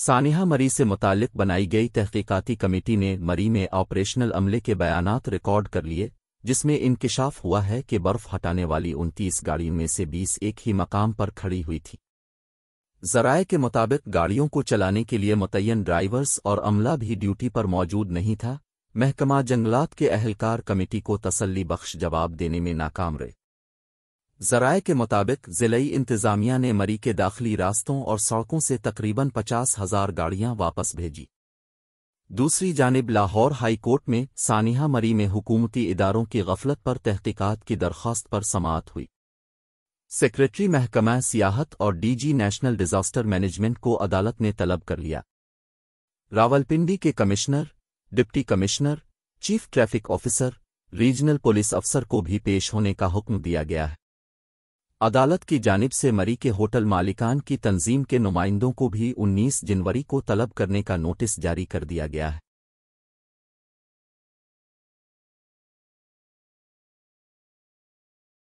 सानिहा मरी से मुतालिक बनाई गई तहकीकती कमेटी ने मरी में ऑपरेशनल अमले के बयानात रिकॉर्ड कर लिए जिसमें इंकशाफ हुआ है कि बर्फ हटाने वाली उनतीस गाड़ियों में से बीस एक ही मकाम पर खड़ी हुई थी जराए के मुताबिक गाड़ियों को चलाने के लिए मुतयन ड्राइवर्स और अमला भी ड्यूटी पर मौजूद नहीं था महकमा जंगलात के अहलकार कमेटी को तसल्ली बख्श जवाब देने में नाकाम रहे जराए के मुताबिक ज़िलई इंतज़ामिया ने मरी के दाखिली रास्तों और सड़कों से तकरीबन पचास हज़ार गाड़ियाँ वापस भेजी दूसरी जानब लाहौर हाईकोर्ट में सानिहा मरी में हुकूमती इदारों की गफलत पर तहक़ीक़त की दरख्वास्त पर समात हुई सेक्रेटरी महकमा सियाहत और डीजी नेशनल डिजास्टर मैनेजमेंट को अदालत ने तलब कर लिया रावलपिंडी के commissioner deputy commissioner chief traffic officer regional police अफसर को भी पेश होने का हुक्म दिया गया है अदालत की जानिब से मरी के होटल मालिकान की तंजीम के नुमाइंदों को भी 19 जनवरी को तलब करने का नोटिस जारी कर दिया गया है